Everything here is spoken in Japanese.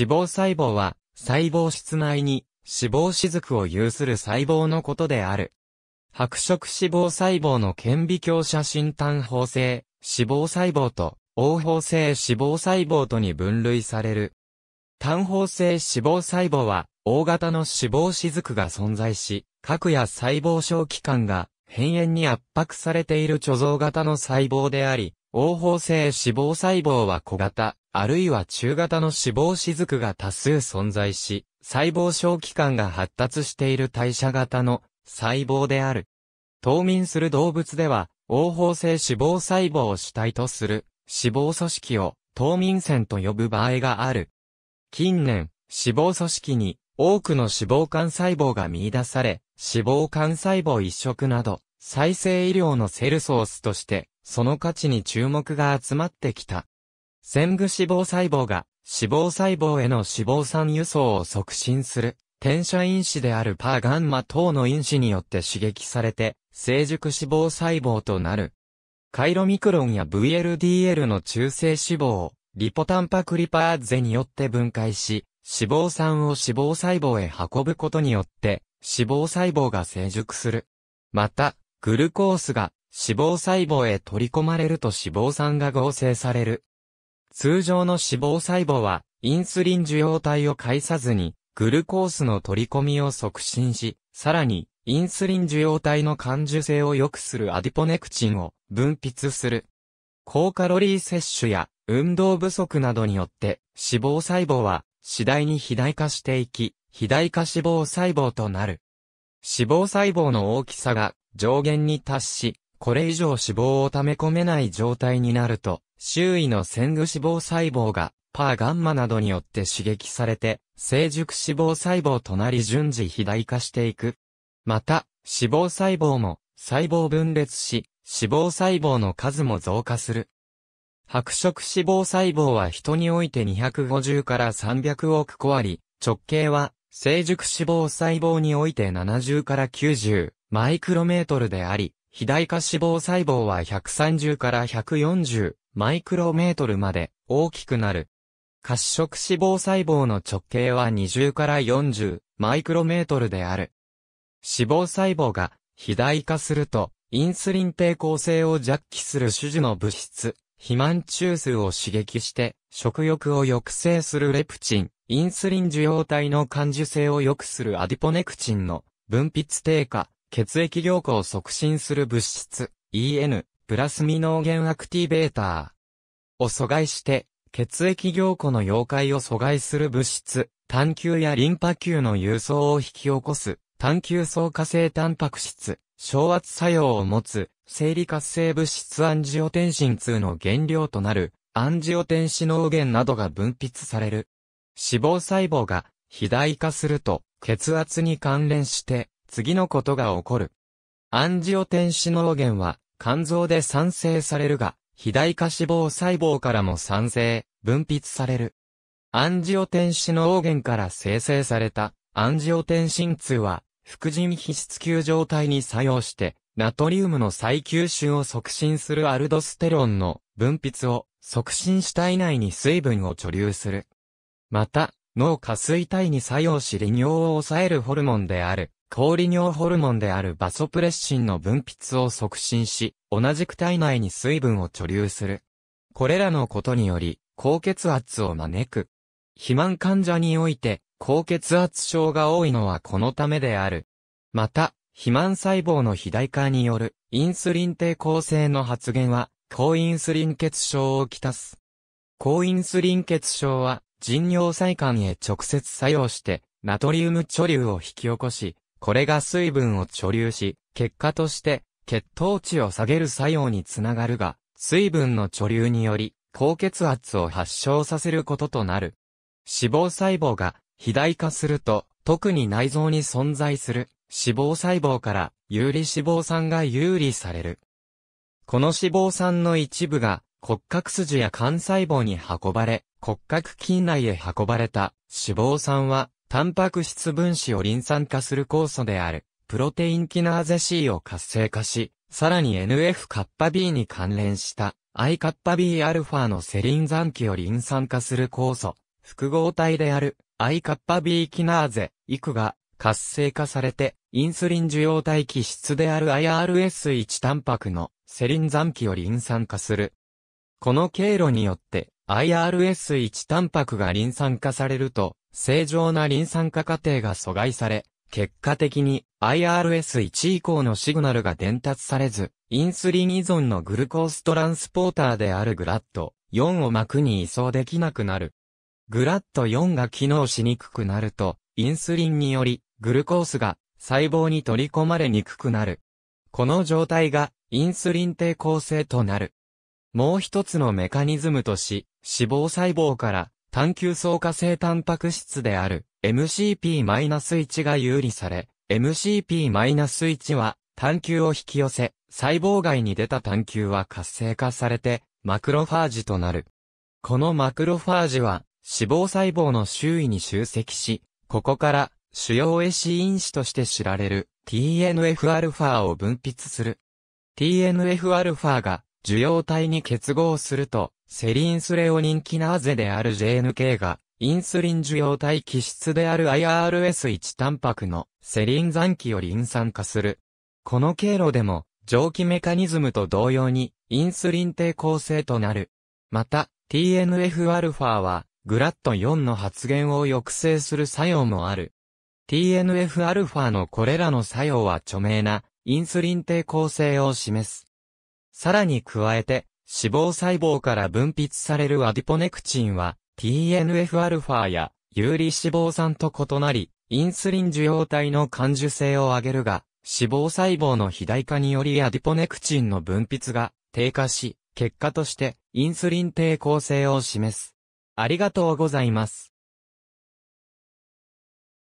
脂肪細胞は、細胞室内に脂肪雫を有する細胞のことである。白色脂肪細胞の顕微鏡写真単胞性脂肪細胞と、黄胞性脂肪細胞とに分類される。単胞性脂肪細胞は、大型の脂肪雫が存在し、核や細胞小器官が、変炎に圧迫されている貯蔵型の細胞であり、黄胞性脂肪細胞は小型、あるいは中型の脂肪雫が多数存在し、細胞小器官が発達している代謝型の細胞である。冬眠する動物では、応報性脂肪細胞を主体とする脂肪組織を冬眠腺と呼ぶ場合がある。近年、脂肪組織に多くの脂肪幹細胞が見出され、脂肪幹細胞移植など、再生医療のセルソースとして、その価値に注目が集まってきた。線具脂肪細胞が脂肪細胞への脂肪酸輸送を促進する転写因子であるパーガンマ等の因子によって刺激されて成熟脂肪細胞となる。カイロミクロンや VLDL の中性脂肪をリポタンパクリパーゼによって分解し、脂肪酸を脂肪細胞へ運ぶことによって脂肪細胞が成熟する。また、グルコースが脂肪細胞へ取り込まれると脂肪酸が合成される。通常の脂肪細胞は、インスリン受容体を介さずに、グルコースの取り込みを促進し、さらに、インスリン受容体の感受性を良くするアディポネクチンを分泌する。高カロリー摂取や運動不足などによって脂肪細胞は次第に肥大化していき、肥大化脂肪細胞となる。脂肪細胞の大きさが上限に達し、これ以上脂肪を溜め込めない状態になると、周囲の線具脂肪細胞が、パーガンマなどによって刺激されて、成熟脂肪細胞となり順次肥大化していく。また、脂肪細胞も細胞分裂し、脂肪細胞の数も増加する。白色脂肪細胞は人において250から300億個あり、直径は成熟脂肪細胞において70から90マイクロメートルであり、肥大化脂肪細胞は130から140マイクロメートルまで大きくなる。褐色脂肪細胞の直径は20から40マイクロメートルである。脂肪細胞が肥大化すると、インスリン抵抗性を弱気する種々の物質、肥満中枢を刺激して、食欲を抑制するレプチン、インスリン受容体の感受性を良くするアディポネクチンの分泌低下、血液凝固を促進する物質、EN、プラスミノーゲンアクティベーターを阻害して、血液凝固の溶解を阻害する物質、単球やリンパ球の輸送を引き起こす、単球層化性タンパク質、昇圧作用を持つ、生理活性物質アンジオテンシン2の原料となる、アンジオテンシノーゲンなどが分泌される。脂肪細胞が肥大化すると、血圧に関連して、次のことが起こる。アンジオテンシノーゲンは、肝臓で産生されるが、肥大化脂肪細胞からも産生、分泌される。アンジオテンシノーゲンから生成された、アンジオテンシン2は、副腎皮質球状態に作用して、ナトリウムの再吸収を促進するアルドステロンの分泌を促進した以内に水分を貯留する。また、脳下垂体に作用し利尿を抑えるホルモンである氷尿ホルモンであるバソプレッシンの分泌を促進し、同じく体内に水分を貯留する。これらのことにより、高血圧を招く。肥満患者において、高血圧症が多いのはこのためである。また、肥満細胞の肥大化によるインスリン抵抗性の発現は、高インスリン血症をきたす。高インスリン血症は、腎尿細管へ直接作用して、ナトリウム貯留を引き起こし、これが水分を貯留し、結果として血糖値を下げる作用につながるが、水分の貯留により高血圧を発症させることとなる。脂肪細胞が肥大化すると、特に内臓に存在する脂肪細胞から有利脂肪酸が有利される。この脂肪酸の一部が骨格筋や肝細胞に運ばれ、骨格筋内へ運ばれた脂肪酸はタンパク質分子をリン酸化する酵素である、プロテインキナーゼ C を活性化し、さらに NF カッパ B に関連した I カッパ Bα のセリン残機をリン酸化する酵素、複合体である I カッパ B キナーゼ、イクが活性化されて、インスリン受容体基質である IRS1 タンパクのセリン残機をリン酸化する。この経路によって IRS1 タンパクがリン酸化されると、正常な臨酸化過程が阻害され、結果的に IRS1 以降のシグナルが伝達されず、インスリン依存のグルコーストランスポーターであるグラット4を膜に移送できなくなる。グラット4が機能しにくくなると、インスリンにより、グルコースが細胞に取り込まれにくくなる。この状態が、インスリン抵抗性となる。もう一つのメカニズムとし、脂肪細胞から単球層化性タンパク質である MCP-1 が有利され、MCP-1 は単球を引き寄せ、細胞外に出た単球は活性化されて、マクロファージとなる。このマクロファージは、脂肪細胞の周囲に集積し、ここから主要エシ因子として知られる TNFα を分泌する。TNFα が受容体に結合すると、セリンスレオニンキナーゼである JNK が、インスリン受容体基質である IRS1 タンパクのセリン残機をリン酸化する。この経路でも、蒸気メカニズムと同様に、インスリン抵抗性となる。また、t n f α は、グラット4の発現を抑制する作用もある。t n f α のこれらの作用は著名な、インスリン抵抗性を示す。さらに加えて、脂肪細胞から分泌されるアディポネクチンは、t n f α や有利脂肪酸と異なり、インスリン受容体の感受性を上げるが、脂肪細胞の肥大化によりアディポネクチンの分泌が低下し、結果としてインスリン抵抗性を示す。ありがとうございます。